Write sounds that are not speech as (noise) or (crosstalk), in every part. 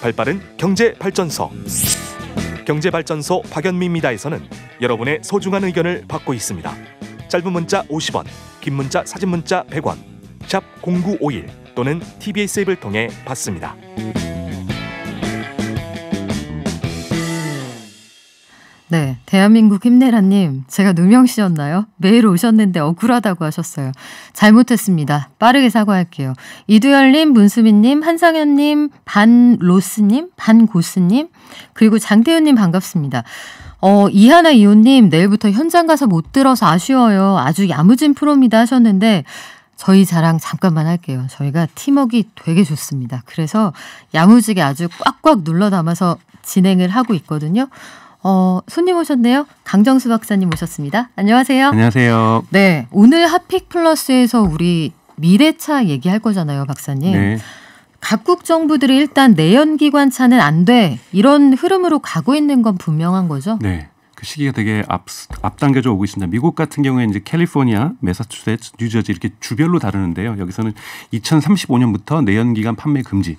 발빠른 경제발전소 경제발전소 박연미입니다에서는 여러분의 소중한 의견을 받고 있습니다. 짧은 문자 50원, 긴 문자 사진 문자 100원, 샵 0951 또는 TBS 앱을 통해 받습니다. 네, 대한민국 힘내라님, 제가 누명 씨였나요? 매일 오셨는데 억울하다고 하셨어요. 잘못했습니다. 빠르게 사과할게요. 이두열님, 문수민님, 한상현님, 반로스님, 반고스님, 그리고 장태윤님 반갑습니다. 어, 이하나 이호님, 내일부터 현장 가서 못 들어서 아쉬워요. 아주 야무진 프로입니다 하셨는데, 저희 자랑 잠깐만 할게요. 저희가 팀웍이 되게 좋습니다. 그래서 야무지게 아주 꽉꽉 눌러 담아서 진행을 하고 있거든요. 어, 손님 오셨네요. 강정수 박사님 오셨습니다. 안녕하세요. 안녕하세요. 네. 오늘 핫픽 플러스에서 우리 미래차 얘기할 거잖아요, 박사님. 네. 각국 정부들이 일단 내연기관차는 안 돼. 이런 흐름으로 가고 있는 건 분명한 거죠? 네. 그 시기가 되게 앞, 앞당겨져 오고 있습니다. 미국 같은 경우에 이제 캘리포니아, 메사추세츠, 뉴저지 이렇게 주별로 다루는데요. 여기서는 2035년부터 내연기관 판매 금지,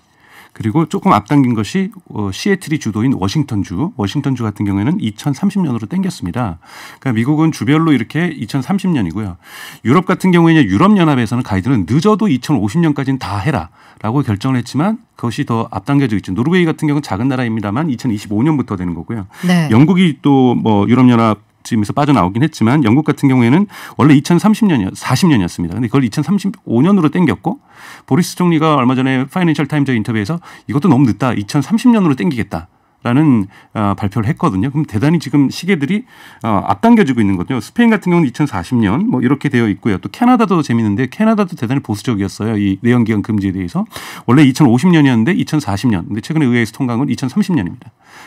그리고 조금 앞당긴 것이 어, 시애틀이 주도인 워싱턴주, 워싱턴주 같은 경우에는 2030년으로 땡겼습니다. 그러니까 미국은 주별로 이렇게 2030년이고요. 유럽 같은 경우에는 유럽연합에서는 가이드는 늦어도 2050년까지는 다 해라라고 결정을 했지만 그것이 더 앞당겨져 있죠. 노르웨이 같은 경우는 작은 나라입니다만 2025년부터 되는 거고요. 네. 영국이 또 뭐 유럽연합 지금에서 빠져나오긴 했지만 영국 같은 경우에는 원래 2030년 40년이었습니다. 근데 그걸 2035년으로 땡겼고 보리스 총리가 얼마 전에 파이낸셜 타임즈 인터뷰에서 이것도 너무 늦다. 2030년으로 땡기겠다. 라는 아, 발표를 했거든요. 그럼 대단히 지금 시계들이 어, 앞당겨지고 있는 거죠. 스페인 같은 경우는 2040년 뭐 이렇게 되어 있고요. 또 캐나다도 재밌는데 캐나다도 대단히 보수적이었어요. 이 내연기관 금지에 대해서 원래 2050년이었는데 2040년. 근데 최근에 의회에서 통과한 건 2030년입니다.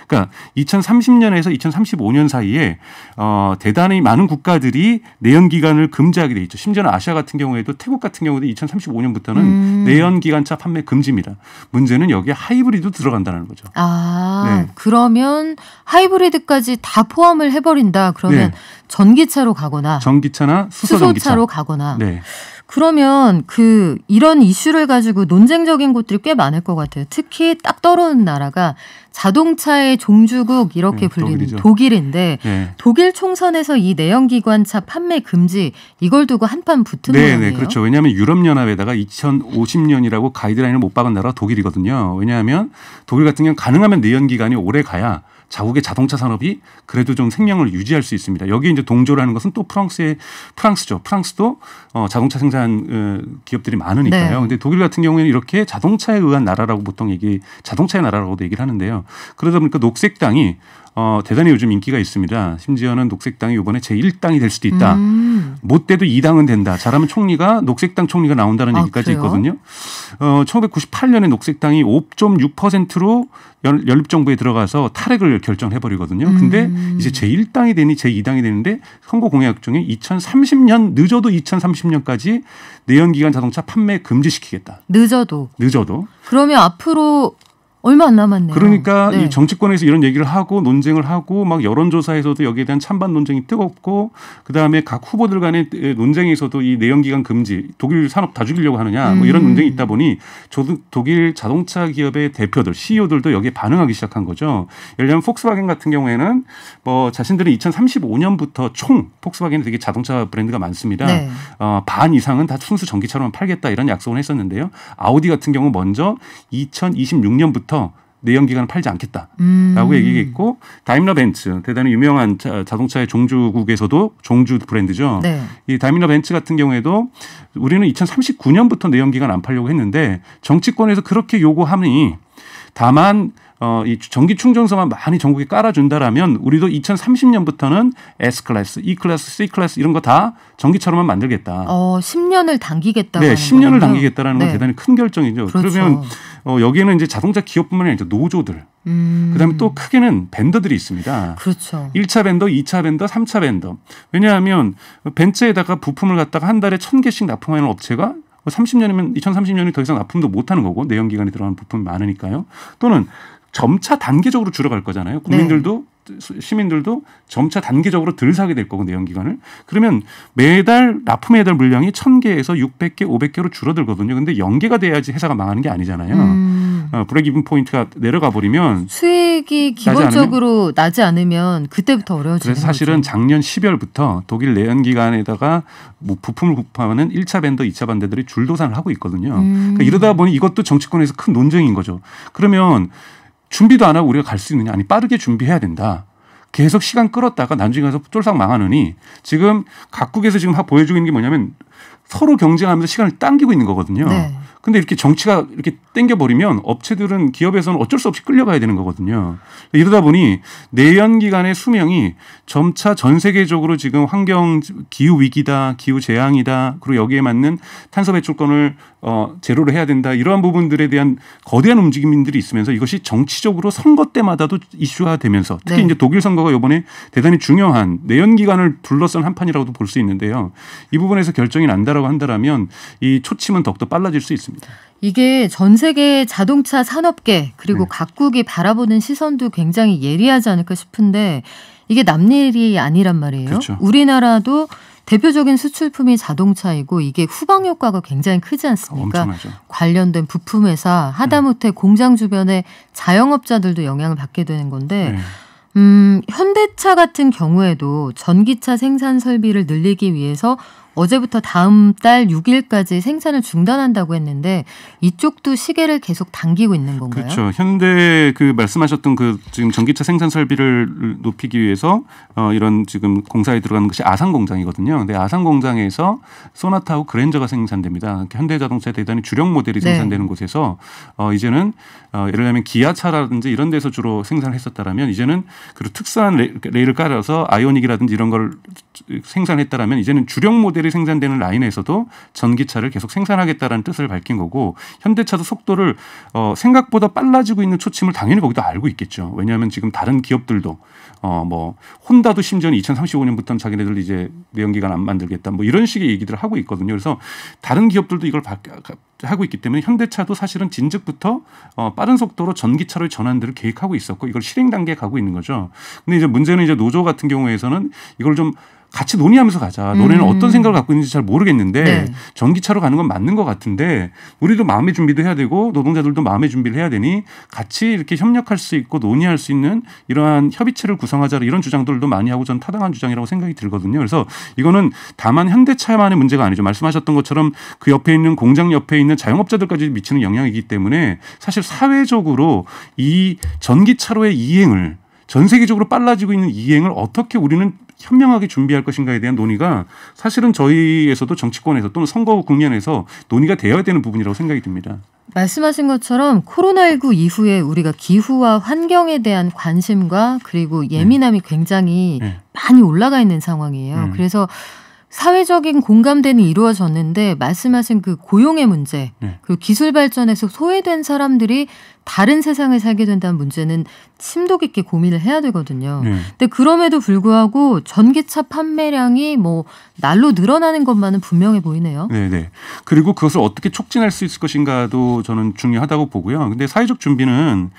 그러니까 2030년에서 2035년 사이에 어, 대단히 많은 국가들이 내연기관을 금지하게 돼 있죠. 심지어는 아시아 같은 경우에도 태국 같은 경우도 2035년부터는 음. 내연기관차 판매 금지입니다. 문제는 여기에 하이브리드 들어간다는 거죠. 아. 네. 음. 그러면 하이브리드까지 다 포함을 해버린다. 그러면 네. 전기차로 가거나 전기차나 수소 전기차. 로 가거나 네. 그러면 그 이런 이슈를 가지고 논쟁적인 곳들이 꽤 많을 것 같아요. 특히 딱 떠오르는 나라가 자동차의 종주국 이렇게 음, 불리는 독일이죠. 독일인데 네. 독일 총선에서 이 내연기관차 판매 금지 이걸 두고 한판 붙은 거예요. 네, 네 그렇죠. 왜냐하면 유럽연합에다가 2050년이라고 가이드라인을 못 박은 나라가 독일이거든요. 왜냐하면 독일 같은 경우 는 가능하면 내연기관이 오래 가야 자국의 자동차 산업이 그래도 좀 생명을 유지할 수 있습니다. 여기 이제 동조라는 것은 또 프랑스의 프랑스죠. 프랑스도 어, 자동차 생산 어, 기업들이 많으니까요. 네. 근데 독일 같은 경우에는 이렇게 자동차에 의한 나라라고 보통 얘기 자동차의 나라라고도 얘기를 하는데요. 그러다 보니까 녹색당이 어, 대단히 요즘 인기가 있습니다. 심지어는 녹색당이 이번에 제1당이 될 수도 있다. 음. 못 돼도 2당은 된다. 잘하면 총리가 녹색당 총리가 나온다는 아, 얘기까지 그래요? 있거든요. 어, 1998년에 녹색당이 5.6%로 연립 정부에 들어가서 탈핵을 결정해 버리거든요. 음. 근데 이제 제1당이 되니 제2당이 되는데 선거 공약 중에 2030년 늦어도 2030년까지 내연기관 자동차 판매 금지시키겠다. 늦어도 늦어도 그러면 앞으로 얼마 안 남았네요. 그러니까 네. 이 정치권에서 이런 얘기를 하고 논쟁을 하고 막 여론조사에서도 여기에 대한 찬반 논쟁이 뜨겁고 그다음에 각 후보들 간의 논쟁에서도 이 내연기관 금지 독일 산업 다 죽이려고 하느냐 뭐 이런 음. 논쟁이 있다 보니 독일 자동차 기업의 대표들 CEO들도 여기에 반응하기 시작한 거죠. 예를 들면 폭스바겐 같은 경우에는 뭐 자신들은 2035년부터 총 폭스바겐이 되게 자동차 브랜드가 많습니다. 네. 어, 반 이상은 다 순수 전기차로만 팔겠다 이런 약속을 했었는데요. 아우디 같은 경우 먼저 2026년부터 지부터 내연 기관을 팔지 않겠다라고 음. 얘기했고 다임러 벤츠 대단히 유명한 자, 동차의 종주국에서도 종주 브랜드죠. 네. 이 다임러 벤츠 같은 경우에도 우리는 2039년부터 내연 기관 안 팔려고 했는데 정치권에서 그렇게 요구하니 다만 어, 이 전기 충전소만 많이 전국에 깔아준다라면 우리도 2030년부터는 S 클래스, E 클래스, C 클래스 이런 거 다 전기차로만 만들겠다. 어, 10년을 당기겠다. 네, 10년을 거군요. 당기겠다라는 건 네. 대단히 큰 결정이죠. 그렇죠. 그러면 어, 여기에는 이제 자동차 기업뿐만 아니라 노조들, 음. 그다음에 또 크게는 벤더들이 있습니다. 그렇죠. 1차 벤더, 2차 벤더, 3차 벤더. 왜냐하면 벤츠에다가 부품을 갖다가 한 달에 1000개씩 납품하는 업체가 30년이면 2030년이 더 이상 납품도 못 하는 거고 내연 기관이 들어가는 부품이 많으니까요. 또는 점차 단계적으로 줄어갈 거잖아요. 국민들도 네. 시민들도 점차 단계적으로 덜 사게 될 거고 내연기관을 그러면 매달 납품해야 될 물량이 1 0 0 0개에서6 0 0개5 0 0 개로 줄어들거든요. 근데 연계가 돼야지 회사가 망하는 게 아니잖아요. 음. 어, 브레이크이 포인트가 내려가 버리면 수익이 기본적으로 나지 않으면, 그때부터 어려워지죠 그래서 사실은 거죠. 작년 12월부터 독일 내연기관에다가 뭐 부품을 구입하는 1차 밴더, 2차 반대들이 줄도산을 하고 있거든요. 그러니까 음. 그러니까 이러다 보니 이것도 정치권에서 큰 논쟁인 거죠. 그러면 준비도 안 하고 우리가 갈 수 있느냐? 아니, 빠르게 준비해야 된다. 계속 시간 끌었다가 나중에 가서 쫄싹 망하느니 지금 각국에서 지금 보여주고 있는 게 뭐냐면 서로 경쟁하면서 시간을 당기고 있는 거거든요. 네. 근데 이렇게 정치가 이렇게 땡겨버리면 업체들은 기업에서는 어쩔 수 없이 끌려가야 되는 거거든요. 이러다 보니 내연 기간의 수명이 점차 전 세계적으로 지금 환경 기후 위기다, 기후 재앙이다, 그리고 여기에 맞는 탄소 배출권을 어, 제로로 해야 된다 이러한 부분들에 대한 거대한 움직임들이 있으면서 이것이 정치적으로 선거 때마다도 이슈화되면서 특히 네. 이제 독일 선거가 이번에 대단히 중요한 내연 기간을 둘러싼 한 판이라고도 볼 수 있는데요. 이 부분에서 결정이 난다라고 한다라면 이 초침은 더욱더 빨라질 수 있습니다. 이게 전 세계 자동차 산업계 그리고 네. 각국이 바라보는 시선도 굉장히 예리하지 않을까 싶은데 이게 남일이 아니란 말이에요. 그렇죠. 우리나라도 대표적인 수출품이 자동차이고 이게 후방 효과가 굉장히 크지 않습니까? 엄청나죠. 관련된 부품 회사 하다못해 네. 공장 주변의 자영업자들도 영향을 받게 되는 건데 네. 음, 현대차 같은 경우에도 전기차 생산 설비를 늘리기 위해서 어제부터 다음 달 6일까지 생산을 중단한다고 했는데 이쪽도 시계를 계속 당기고 있는 건가요? 그렇죠. 현대 그 말씀하셨던 그 지금 전기차 생산 설비를 높이기 위해서 어 이런 지금 공사에 들어가는 것이 아산 공장이거든요. 근데 아산 공장에서 소나타하고 그랜저가 생산됩니다. 그러니까 현대자동차 대단히 주력 모델이 네. 생산되는 네. 곳에서 어 이제는 어 예를 들면 기아차라든지 이런 데서 주로 생산을 했었다라면 이제는 그리고 특수한 레일을 깔아서 아이오닉이라든지 이런 걸 생산했다라면 이제는 주력 모델 차들이 생산되는 라인에서도 전기차를 계속 생산하겠다라는 뜻을 밝힌 거고 현대차도 속도를 어 생각보다 빨라지고 있는 초침을 당연히 거기도 알고 있겠죠. 왜냐하면 지금 다른 기업들도 어뭐 혼다도 심지어는 2035년부터는 자기네들 이제 내연기관 안 만들겠다 뭐 이런 식의 얘기들을 하고 있거든요. 그래서 다른 기업들도 이걸 하고 있기 때문에 현대차도 사실은 진즉부터 어, 빠른 속도로 전기차를 전환들을 계획하고 있었고 이걸 실행 단계에 가고 있는 거죠. 근데 이제 문제는 이제 노조 같은 경우에서는 이걸 좀 같이 논의하면서 가자. 너네는 음. 어떤 생각을 갖고 있는지 잘 모르겠는데 네. 전기차로 가는 건 맞는 것 같은데 우리도 마음의 준비도 해야 되고 노동자들도 마음의 준비를 해야 되니 같이 이렇게 협력할 수 있고 논의할 수 있는 이러한 협의체를 구성하자 이런 주장들도 많이 하고 저는 타당한 주장이라고 생각이 들거든요. 그래서 이거는 다만 현대차만의 문제가 아니죠. 말씀하셨던 것처럼 그 옆에 있는 공장 옆에 있는 자영업자들까지 미치는 영향이기 때문에 사실 사회적으로 이 전기차로의 이행을 전 세계적으로 빨라지고 있는 이행을 어떻게 우리는 현명하게 준비할 것인가에 대한 논의가 사실은 저희에서도 정치권에서 또는 선거 국면에서 논의가 되어야 되는 부분이라고 생각이 듭니다. 말씀하신 것처럼 코로나19 이후에 우리가 기후와 환경에 대한 관심과 그리고 네. 예민함이 네. 굉장히 네. 많이 올라가 있는 상황이에요. 음. 그래서 사회적인 공감대는 이루어졌는데 말씀하신 그 고용의 문제 네. 그리고 기술 발전에서 소외된 사람들이 다른 세상을 살게 된다는 문제는 침도 깊게 고민을 해야 되거든요. 그런데 네. 그럼에도 불구하고 전기차 판매량이 뭐 날로 늘어나는 것만은 분명해 보이네요. 네, 네. 그리고 그것을 어떻게 촉진할 수 있을 것인가도 저는 중요하다고 보고요. 근데 사회적 준비는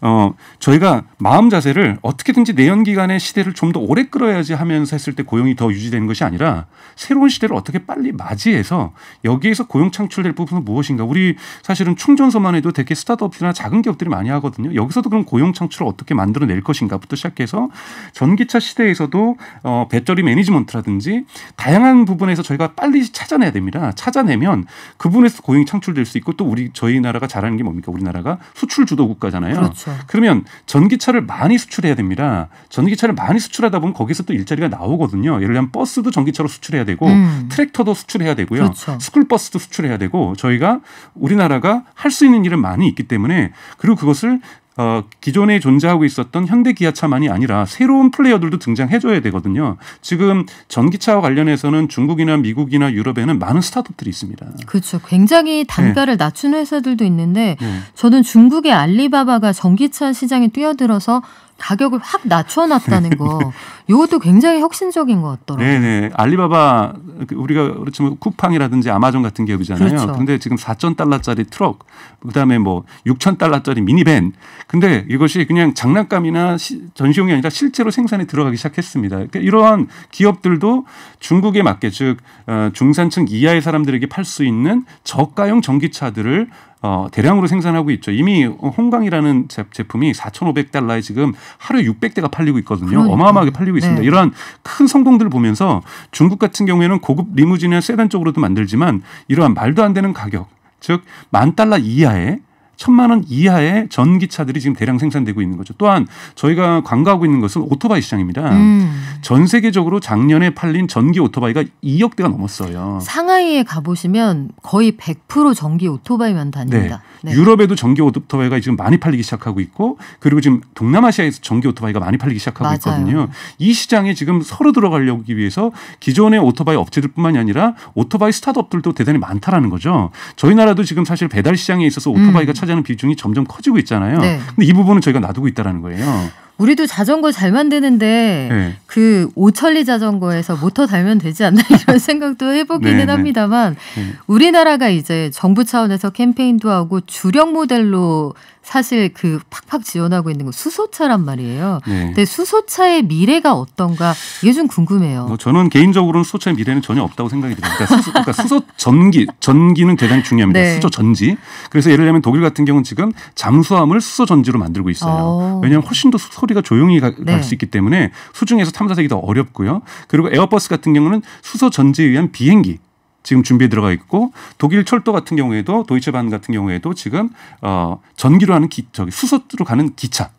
어 저희가 마음 자세를 어떻게든지 내연 기관의 시대를 좀 더 오래 끌어야지 하면서 했을 때 고용이 더 유지되는 것이 아니라 새로운 시대를 어떻게 빨리 맞이해서 여기에서 고용 창출될 부분은 무엇인가? 우리 사실은 충전소만 해도 대개 스타트업이나 작은 기업들이 많이 하거든요. 여기서도 그럼 고용 창출을 어떻게 만들어낼 것인가부터 시작해서 전기차 시대에서도 어, 배터리 매니지먼트라든지 다양한 부분에서 저희가 빨리 찾아내야 됩니다. 찾아내면 그분에서 고용 이 창출될 수 있고 또 우리 저희 나라가 잘하는 게 뭡니까? 우리나라가 수출 주도 국가잖아요. 그렇죠. 그러면 전기차를 많이 수출해야 됩니다. 전기차를 많이 수출하다 보면 거기서 또 일자리가 나오거든요. 예를 들면 버스도 전기차로 수출해야 되고 음. 트랙터도 수출해야 되고요. 그렇죠. 스쿨버스도 수출해야 되고 저희가 우리나라가 할 수 있는 일은 많이 있기 때문에 그리고 그것을 어, 기존에 존재하고 있었던 현대 기아차만이 아니라 새로운 플레이어들도 등장해줘야 되거든요. 지금 전기차와 관련해서는 중국이나 미국이나 유럽에는 많은 스타트업들이 있습니다. 그렇죠. 굉장히 단가를 네. 낮춘 회사들도 있는데 네. 저는 중국의 알리바바가 전기차 시장에 뛰어들어서 가격을 확 낮춰놨다는 네. 거. 이것도 굉장히 혁신적인 것 같더라고요. 네네. 알리바바 그 우리가 그렇지만 뭐 쿠팡이라든지 아마존 같은 기업이잖아요. 그렇 근데 지금 4천 달러짜리 트럭, 그다음에 뭐 6천 달러짜리 미니밴. 근데 이것이 그냥 장난감이나 전시용이 아니라 실제로 생산에 들어가기 시작했습니다. 그러니까 이러한 기업들도 중국에 맞게 즉 어, 중산층 이하의 사람들에게 팔 수 있는 저가용 전기차들을 어, 대량으로 생산하고 있죠. 이미 홍강이라는 제, 품이 4,500달러에 지금 하루에 600대가 팔리고 있거든요. 그러니까. 어마어마하게 팔리고 있습니다. 네. 이러한 큰 성공들을 보면서 중국 같은 경우에는 고급 리무진이나 세단 쪽으로도 만들지만 이러한 말도 안 되는 가격 즉 만 달러 이하의 천만 원 이하의 전기차들이 지금 대량 생산되고 있는 거죠. 또한 저희가 광고하고 있는 것은 오토바이 시장입니다. 음. 전 세계적으로 작년에 팔린 전기 오토바이가 2억 대가 넘었어요. 상하이에 가보시면 거의 100% 전기 오토바이만 다닙니다. 네. 네. 유럽에도 전기 오토바이가 지금 많이 팔리기 시작하고 있고 그리고 지금 동남아시아에서 전기 오토바이가 많이 팔리기 시작하고 맞아요. 있거든요. 이 시장에 지금 서로 들어가려기 위해서 기존의 오토바이 업체들뿐만이 아니라 오토바이 스타트업들도 대단히 많다라는 거죠. 저희 나라도 지금 사실 배달 시장에 있어서 오토바이가 음. 차지하는 비중이 점점 커지고 있잖아요. 네. 근데 이 부분은 저희가 놔두고 있다라는 거예요. 우리도 자전거 잘 만드는데 네. 그 오천리 자전거에서 모터 달면 되지 않나 (laughs) 이런 생각도 해보기는 네, 네, 합니다만 네. 우리나라가 이제 정부 차원에서 캠페인도 하고 주력 모델로 사실 그 팍팍 지원하고 있는 거 수소차란 말이에요. 네. 근데 수소차의 미래가 어떤가 이게 좀 궁금해요. 뭐 저는 개인적으로는 수소차의 미래는 전혀 없다고 생각이 듭니다. 그러니까 수소, 그러니까 수소 전기 전기는 대단히 중요합니다. 네. 수소 전지. 그래서 예를 들면 독일 같은 경우는 지금 잠수함을 수소 전지로 만들고 있어요. 어. 왜냐하면 훨씬 더 수소 소리가 조용히 갈수 네. 있기 때문에 수중에서 탐사되기더 어렵고요. 그리고 에어버스 같은 경우는 수소 전지에 의한 비행기 지금 준비에 들어가 있고 독일 철도 같은 경우에도 도이체반 같은 경우에도 지금 어 전기로 하는 기, 저기 수소로 가는 기차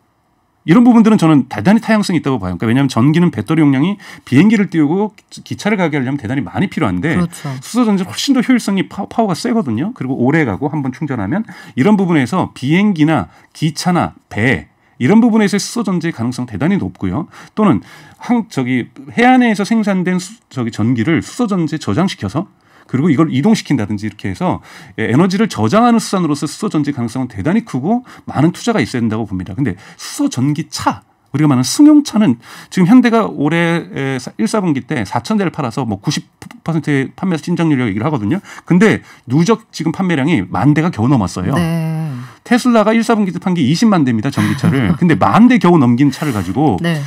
이런 부분들은 저는 대단히 타양성이 있다고 봐요. 그러니까 왜냐하면 전기는 배터리 용량이 비행기를 띄우고 기차를 가게 하려면 대단히 많이 필요한데 그렇죠. 수소 전지는 훨씬 더 효율성이 파워, 가 세거든요. 그리고 오래 가고 한번 충전하면 이런 부분에서 비행기나 기차나 배 이런 부분에서 수소 전지의 가능성 대단히 높고요. 또는 한 저기 해안에서 생산된 수, 저기 전기를 수소 전지에 저장시켜서 그리고 이걸 이동시킨다든지 이렇게 해서 에너지를 저장하는 수단으로서 수소 전지 가능성은 대단히 크고 많은 투자가 있어야 된다고 봅니다. 근데 수소 전기차 우리가 말하는 승용차는 지금 현대가 올해 1, 4분기 때 4천 대를 팔아서 뭐 90%의 판매 신장률이라고 얘기를 하거든요. 근데 누적 지금 판매량이 만 대가 겨우 넘었어요. 네. 테슬라가 1, 4분기 때 판 게 20만 대입니다. 전기차를. 근데 만 대 겨우 넘긴 차를 가지고 네.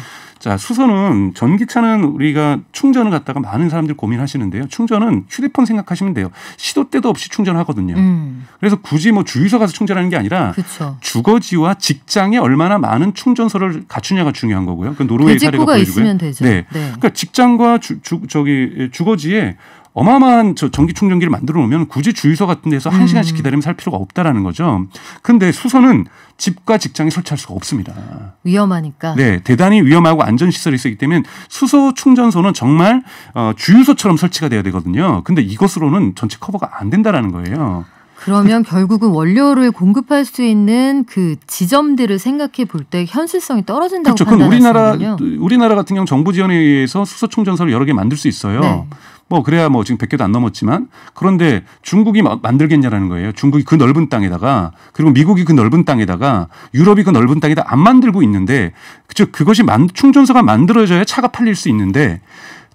자, 수소는 전기차는 우리가 충전을 갖다가 많은 사람들이 고민하시는데요. 충전은 휴대폰 생각하시면 돼요. 시도 때도 없이 충전하거든요. 음. 그래서 굳이 뭐 주유소 가서 충전하는 게 아니라 그쵸. 주거지와 직장에 얼마나 많은 충전소를 갖추냐가 중요한 거고요. 그 노르웨이 사례가 보여주고요. 네. 네. 그러니까 직장과 주, 주, 저기 주거지에 어마어마한 저 전기 충전기를 만들어 놓으면 굳이 주유소 같은 데서 음. 1시간씩 기다리면 살 필요가 없다라는 거죠. 그런데 수소는 집과 직장에 설치할 수가 없습니다. 위험하니까. 네, 대단히 위험하고 안전 시설이 있기 때문에 수소 충전소는 정말 어 주유소처럼 설치가 돼야 되거든요. 근데 이것으로는 전체 커버가 안 된다라는 거예요. 그러면 결국은 원료를 공급할 수 있는 그 지점들을 생각해 볼 때 현실성이 떨어진다고 그렇죠. 그건 우리나라 우리나라 같은 경우 정부 지원에 의해서 수소 충전소를 여러 개 만들 수 있어요. 네. 뭐 그래야 뭐 지금 100개도 안 넘었지만 그런데 중국이 만들겠냐라는 거예요. 중국이 그 넓은 땅에다가 그리고 미국이 그 넓은 땅에다가 유럽이 그 넓은 땅에다 안 만들고 있는데 즉 그것이 충전소가 만들어져야 차가 팔릴 수 있는데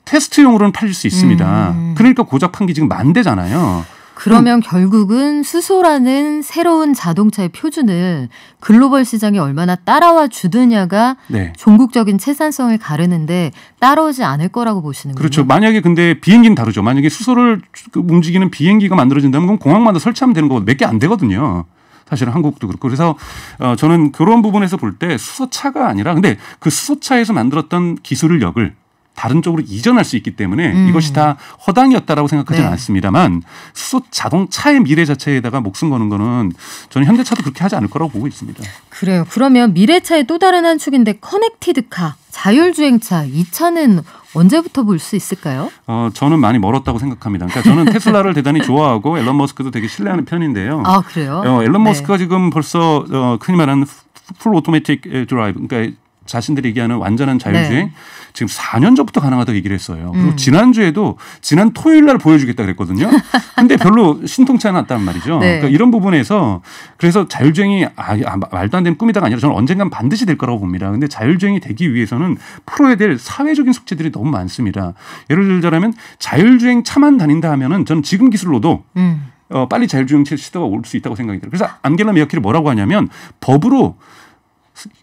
테스트용으로는 팔릴 수 있습니다. 음. 그러니까 고작 판게 지금 만 대잖아요. 그러면 음. 결국은 수소라는 새로운 자동차의 표준을 글로벌 시장에 얼마나 따라와 주느냐가 네. 종국적인 채산성을 가르는데 따라오지 않을 거라고 보시는 거죠. 그렇죠. 만약에 근데 비행기는 다르죠. 만약에 수소를 그 움직이는 비행기가 만들어진다면 그럼 공항마다 설치하면 되는 거고몇 개 안 되거든요. 사실은 한국도 그렇고 그래서 어 저는 그런 부분에서 볼 때 수소차가 아니라 근데 그 수소차에서 만들었던 기술력을 다른 쪽으로 이전할 수 있기 때문에 음. 이것이 다 허당이었다라고 생각하지는 네. 않습니다만 수소 자동차의 미래 자체에다가 목숨 거는 거는 저는 현대차도 그렇게 하지 않을 거라고 보고 있습니다. 그래요. 그러면 미래차의 또 다른 한 축인데 커넥티드카 자율주행차 이 차는 언제부터 볼 수 있을까요? 어, 저는 많이 멀었다고 생각합니다. 그러니까 저는 (laughs) 테슬라를 대단히 좋아하고 앨런 머스크도 되게 신뢰하는 편인데요. 아 그래요? 어, 앨런 네. 머스크가 지금 벌써 어, 흔히 말하는 풀 오토매틱 드라이브, 그러니까 자신들이 얘기하는 완전한 자율주행 네. 지금 4년 전부터 가능하다고 얘기를 했어요. 그리고 음. 지난주에도 지난 토요일 날 보여주겠다 그랬거든요. 근데 별로 신통치 않았단 말이죠. 네. 그러니까 이런 부분에서 그래서 자율주행이 아, 아, 말도 안 되는 꿈이다가 아니라 저는 언젠간 반드시 될 거라고 봅니다. 근데 자율주행이 되기 위해서는 풀어야 될 사회적인 숙제들이 너무 많습니다. 예를 들자면 자율주행 차만 다닌다 하면은 저는 지금 기술로도 음. 어, 빨리 자율주행 시대가 올 수 있다고 생각이 들어요. 그래서 안겔라 메어킬이 뭐라고 하냐면 법으로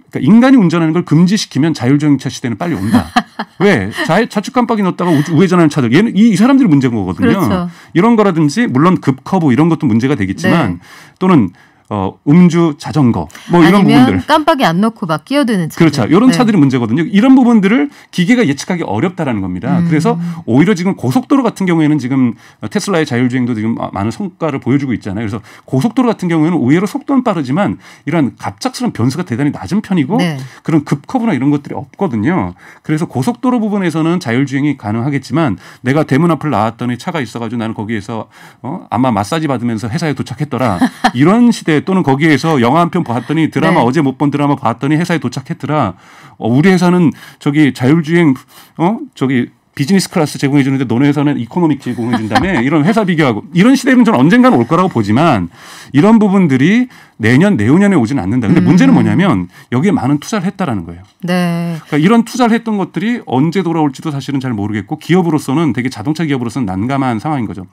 그러니까 인간이 운전하는 걸 금지시키면 자율주행차 시대는 빨리 온다. (laughs) 왜? 자, 좌측 깜빡이 넣었다가 우회전하는 차들. 얘는 이, 이 사람들이 문제인 거거든요. 그렇죠. 이런 거라든지 물론 급커브 이런 것도 문제가 되겠지만 네. 또는 어, 음주 자전거 뭐 이런 부분들 깜빡이 안 넣고 막 끼어드는 차 그렇죠 이런 네. 차들이 문제거든요 이런 부분들을 기계가 예측하기 어렵다라는 겁니다 음. 그래서 오히려 지금 고속도로 같은 경우에는 지금 테슬라의 자율주행도 지금 많은 성과를 보여주고 있잖아요 그래서 고속도로 같은 경우에는 오히려 속도는 빠르지만 이런 갑작스러운 변수가 대단히 낮은 편이고 네. 그런 급커브나 이런 것들이 없거든요 그래서 고속도로 부분에서는 자율주행이 가능하겠지만 내가 대문 앞을 나왔더니 차가 있어가지고 나는 거기에서 어, 아마 마사지 받으면서 회사에 도착했더라 (laughs) 이런 시대 에 또는 거기에서 영화 한 편 봤더니 드라마 네. 어제 못 본 드라마 봤더니 회사에 도착했더라. 어, 우리 회사는 저기 자율주행 어 저기 비즈니스 클래스 제공해 주는데 너네 회사는 이코노믹 제공해 준다며 (laughs) 이런 회사 비교하고 이런 시대는 저는 언젠가는 올 거라고 보지만 이런 부분들이 내년 내후년에 오지는 않는다. 근데 음. 문제는 뭐냐면 여기에 많은 투자를 했다라는 거예요. 네. 그러니까 이런 투자를 했던 것들이 언제 돌아올지도 사실은 잘 모르겠고 기업으로서는 되게 자동차 기업으로서는 난감한 상황인 거죠.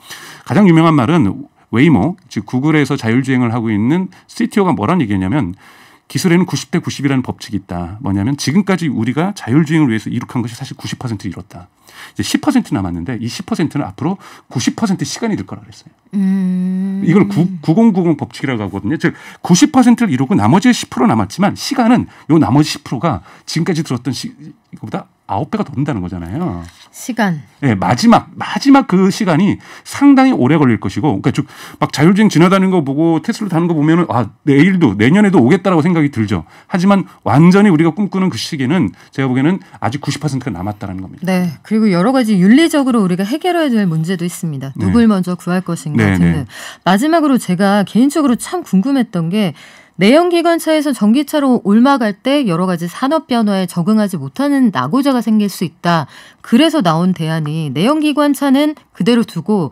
가장 유명한 말은 웨이모, 즉 구글에서 자율주행을 하고 있는 CTO가 뭐라는 얘기냐면 기술에는 90대 90이라는 법칙이 있다. 뭐냐면 지금까지 우리가 자율주행을 위해서 이룩한 것이 사실 90% 이뤘다. 이제 10% 남았는데 이 10%는 앞으로 90% 시간이 될 거라 고 그랬어요. 음. 이걸 9, 9090 법칙이라고 하거든요. 즉 90%를 이루고 나머지 10% 남았지만 시간은 요 나머지 10%가 지금까지 들었던 시, 이거보다 아홉 배가 더 든다는 거잖아요. 시간. 네, 마지막 마지막 그 시간이 상당히 오래 걸릴 것이고, 그러니까 쭉막 자율주행 지나다니는 거 보고 테슬라 타는 거 보면은 아 내일도 내년에도 오겠다라고 생각이 들죠. 하지만 완전히 우리가 꿈꾸는 그 시기는 제가 보기에는 아직 90%가 남았다라는 겁니다. 네, 그리고 여러 가지 윤리적으로 우리가 해결해야 될 문제도 있습니다. 누굴 네. 먼저 구할 것인가 네, 네. 등등. 마지막으로 제가 개인적으로 참 궁금했던 게 내연기관차에서 전기차로 올라갈 때 여러 가지 산업 변화에 적응하지 못하는 낙오자가 생길 수 있다. 그래서 나온 대안이 내연기관차는 그대로 두고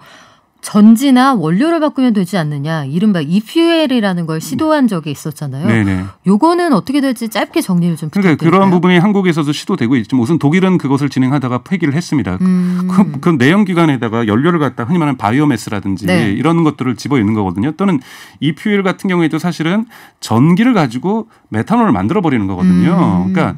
전지나 원료를 바꾸면 되지 않느냐 이른바 EPL이라는 걸 음. 시도한 적이 있었잖아요. 네네. 요거는 어떻게 될지 짧게 정리를 좀 부탁드립니다. 그러니까 그러한 부분이 한국에서도 시도되고 있지만 뭐 우선 독일은 그것을 진행하다가 폐기를 했습니다. 그, 음. 그, 그 내연기관에다가 연료를 갖다 흔히 말하는 바이오매스라든지 네. 이런 것들을 집어있는 거거든요. 또는 EPL 같은 경우에도 사실은 전기를 가지고 메탄올을 만들어 버리는 거거든요. 음. 그러니까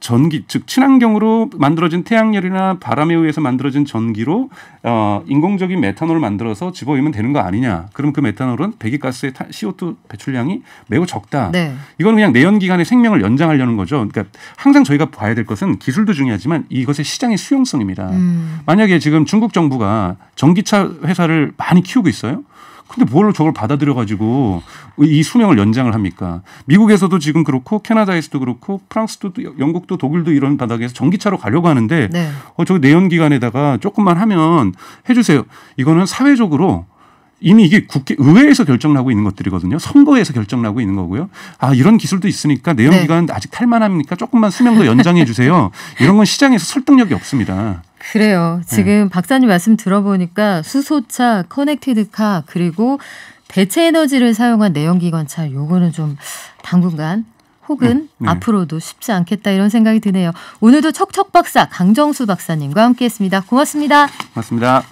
전기 즉 친환경으로 만들어진 태양열이나 바람에 의해서 만들어진 전기로 어, 인공적인 메탄올을 만들어서 집어넣으면 되는 거 아니냐? 그럼 그 메탄올은 배기가스의 CO2 배출량이 매우 적다. 네. 이건 그냥 내연 기관의 생명을 연장하려는 거죠. 그러니까 항상 저희가 봐야 될 것은 기술도 중요하지만 이것의 시장의 수용성입니다. 음. 만약에 지금 중국 정부가 전기차 회사를 많이 키우고 있어요. 근데 뭘 저걸 받아들여 가지고 이 수명을 연장을 합니까? 미국에서도 지금 그렇고 캐나다에서도 그렇고 프랑스도 영국도 독일도 이런 바닥에서 전기차로 가려고 하는데 네. 어, 저 내연 기관에다가 조금만 하면 해주세요. 이거는 사회적으로 이미 이게 국회 의회에서 결정나고 있는 것들이거든요. 선거에서 결정나고 있는 거고요. 아 이런 기술도 있으니까 내연기관 네. 아직 탈만합니까? 조금만 수명도 연장해 주세요. (laughs) 이런 건 시장에서 설득력이 없습니다. 그래요. 음. 지금 음. 박사님 말씀 들어보니까 수소차, 커넥티드카 그리고 대체 에너지를 사용한 내연기관차 요거는 좀 당분간 혹은 음, 네. 앞으로도 쉽지 않겠다 이런 생각이 드네요. 오늘도 척척 박사 강정수 박사님과 함께했습니다. 고맙습니다. 고맙습니다.